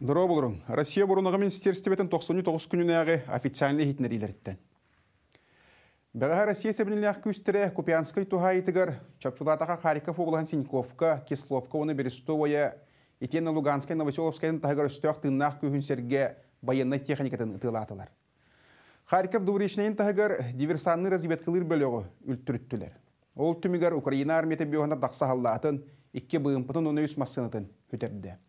Дұрау болырым. Россия бұрынығымен стерістебетін 99 күніне ағы официальный хитінер еліріттен. Бәғаға Россия сәбінілі аққы үстірі Купянскі туға етігір, Чапчулатаға Харьков облыған Синьковка, Кисловка, оны Берестовая, Етені Луганская, Новоселовскайдың тағыр үстіғ тыңнақ күйін серге военной техникатын ұтылатылар. Харьков дұвырешінен тағыр диверсанны разведкілер бөліғі үлттүріттілер. Ол түмігер Украина армияты беуғанда дақса халлатын, 2 бұйымпытын 13 массынатын үтерді.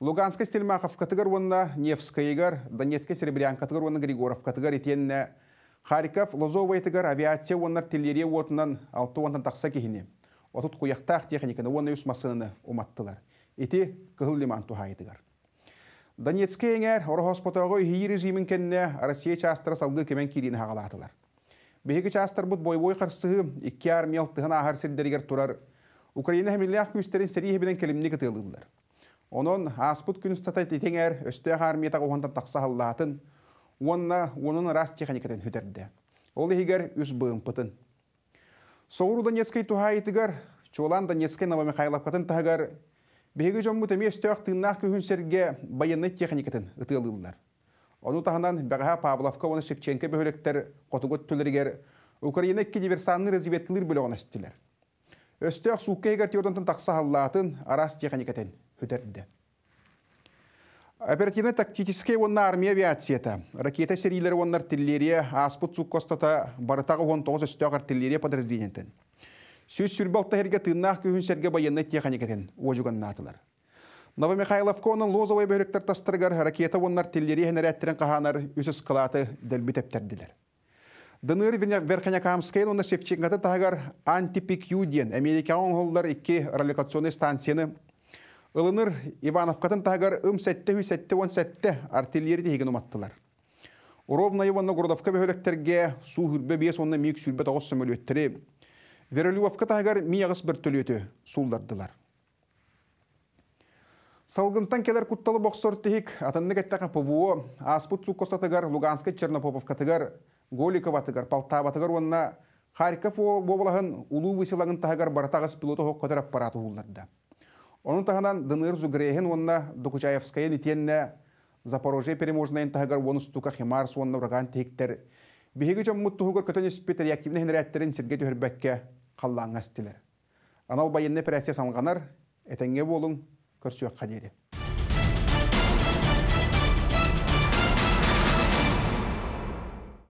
Луганская стельмаха в вонна Невская игар, Донецкая серебрянка, катыгар Григоров катыгар итенне. Харьков, Лозовая итегар авиация артиллерия, телере отынан алты воннан Вот тут Отут куяқтақ техниканы вон үс масыны уматтылар. Ити кығыл лиман туха итегар. Донецкая еңер Орохоспотағы үйі режимін Россия частра салғы кемен кирин хағалатылар. Беге частар бұд бойбой қарсығы екі армиялтығын ағар сірдерігер турар. Украина хэмиллях күстерін сәрейі біден келимни кітылдылар. Онон аспут күн статай теңәр, армия тағы оғандан тақса халлатын, онна оның рас техникатын хөтерді. Ол егер үз бұғым пытын. Соғыру Донецкай тухайтыгар, Чолан Донецкай Новомихайловкатын тағар, бігі жомбы теме өстөк тыңнақ күхін серге байынны техникатын ұтылылылар. Оны тағынан бәғаға Павловка оны Шевченко бөліктер қотығыт түліргер, Украина кедиверсанны резиветтілер бөліғын әстілер. Өстөк суққа егер теодонтын тақса халлатын арас техникатын Оперативно тактический онна армия авиацията. Ракета серийлері оннар артиллерия аспут суккостата барытағы 19 үстеғар артиллерия подразделентін. Сөз сүрбалтта херге тыннақ күйін серге баянны теханикетін натылар. атылар. Новомихайловка оның лозовай бөріктер тастырғар ракета оннар тиллерия хенерәттерін қағанар үсіз қылаты дәлбітептерділер. Дыныр Верхнякамскайн онна Шевченкаты тағар антипик юден Америка оңғылдар 2 раликационный станцияны Ылыныр Ивановкатын тагар ым сәтте хүй сәтте он сәтте артиллерді хеген уматтылар. Уровна Иванна Городовка бөхөліктерге су хүрбе бес онны миг сүрбе тағыз сөмөлеттері. Веролювовка тагар бір төлеті сулдардылар. Салгынтан келер кутталы боксор тихик ПВО, Аспут Цукоста тагар, Луганска чернопоповка тагар, Голикова Полтава тагар онна Харьков бобылағын улу высылагын тагар баратағыз пилоту хоқ Оның тағынан дыныр зүгірейін онына, Дукучаевская нетенне Запорожье переможнайын тағығар оныс туқа химарс онна ұрған тектер. Бігігі жам мұттығығыр көтен іспетер реактивні хенерәттерін Сергей өрбәкке қаллаңыз тілер. Анал байынны операция салғанар, әтенге болың, көрсуаққа қадері.